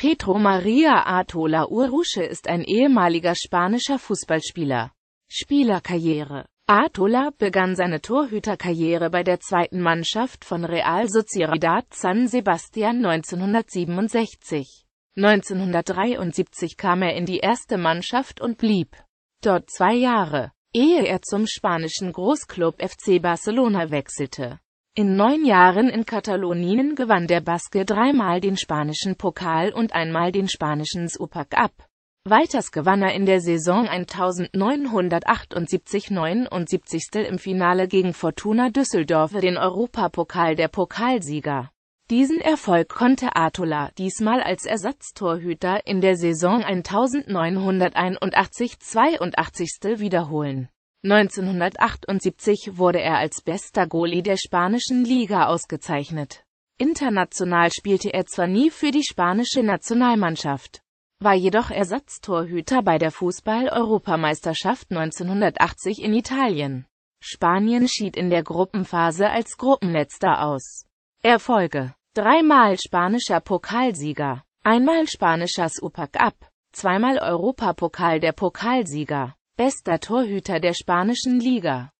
Pedro Maria Atola Urusche ist ein ehemaliger spanischer Fußballspieler. Spielerkarriere Atola begann seine Torhüterkarriere bei der zweiten Mannschaft von Real Sociedad San Sebastian 1967. 1973 kam er in die erste Mannschaft und blieb dort zwei Jahre, ehe er zum spanischen Großklub FC Barcelona wechselte. In neun Jahren in Katalonien gewann der Baske dreimal den spanischen Pokal und einmal den spanischen Super ab. Weiters gewann er in der Saison 1978-79 im Finale gegen Fortuna Düsseldorf den Europapokal der Pokalsieger. Diesen Erfolg konnte Artola diesmal als Ersatztorhüter in der Saison 1981-82 wiederholen 1978 wurde er als bester Goalie der spanischen Liga ausgezeichnet. International spielte er zwar nie für die spanische Nationalmannschaft, war jedoch Ersatztorhüter bei der Fußball-Europameisterschaft 1980 in Italien. Spanien schied in der Gruppenphase als Gruppenletzter aus. Erfolge Dreimal spanischer Pokalsieger, einmal spanischer Supercup, zweimal Europapokal der Pokalsieger. Bester Torhüter der spanischen Liga